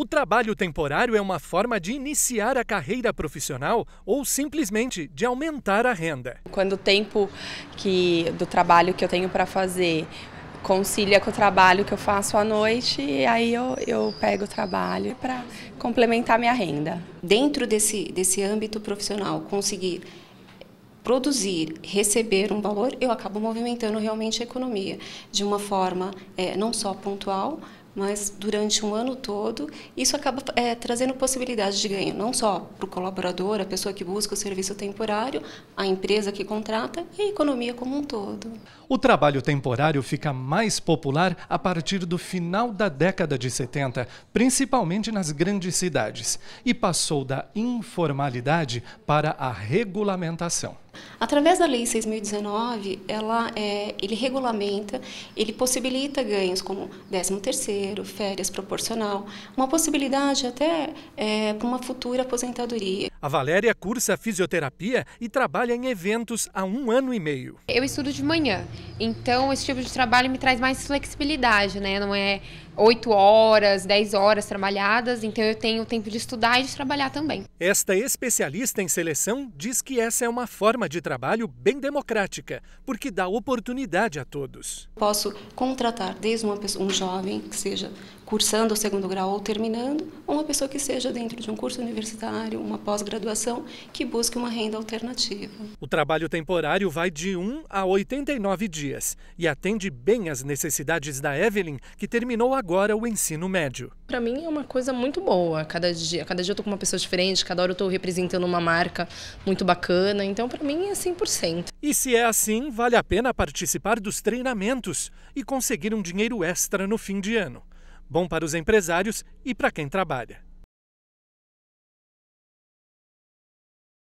O trabalho temporário é uma forma de iniciar a carreira profissional ou simplesmente de aumentar a renda. Quando o tempo que, do trabalho que eu tenho para fazer concilia com o trabalho que eu faço à noite e aí eu, eu pego o trabalho para complementar minha renda. Dentro desse, desse âmbito profissional, conseguir produzir, receber um valor, eu acabo movimentando realmente a economia de uma forma é, não só pontual, mas durante um ano todo, isso acaba é, trazendo possibilidades de ganho, não só para o colaborador, a pessoa que busca o serviço temporário, a empresa que contrata e a economia como um todo. O trabalho temporário fica mais popular a partir do final da década de 70, principalmente nas grandes cidades, e passou da informalidade para a regulamentação. Através da Lei 6.019, ela, é, ele regulamenta, ele possibilita ganhos como 13º, férias proporcional, uma possibilidade até é, para uma futura aposentadoria. A Valéria cursa fisioterapia e trabalha em eventos há um ano e meio. Eu estudo de manhã, então esse tipo de trabalho me traz mais flexibilidade, né? Não é 8 horas, 10 horas trabalhadas, então eu tenho tempo de estudar e de trabalhar também. Esta especialista em seleção diz que essa é uma forma de trabalho bem democrática, porque dá oportunidade a todos. Posso contratar desde uma pessoa, um jovem que seja cursando o segundo grau ou terminando, ou uma pessoa que seja dentro de um curso universitário, uma pós-graduação, que busque uma renda alternativa. O trabalho temporário vai de 1 a 89 dias e atende bem as necessidades da Evelyn, que terminou agora o ensino médio. Para mim é uma coisa muito boa. Cada dia, cada dia eu estou com uma pessoa diferente, cada hora eu estou representando uma marca muito bacana, então para mim é 100%. E se é assim, vale a pena participar dos treinamentos e conseguir um dinheiro extra no fim de ano bom para os empresários e para quem trabalha.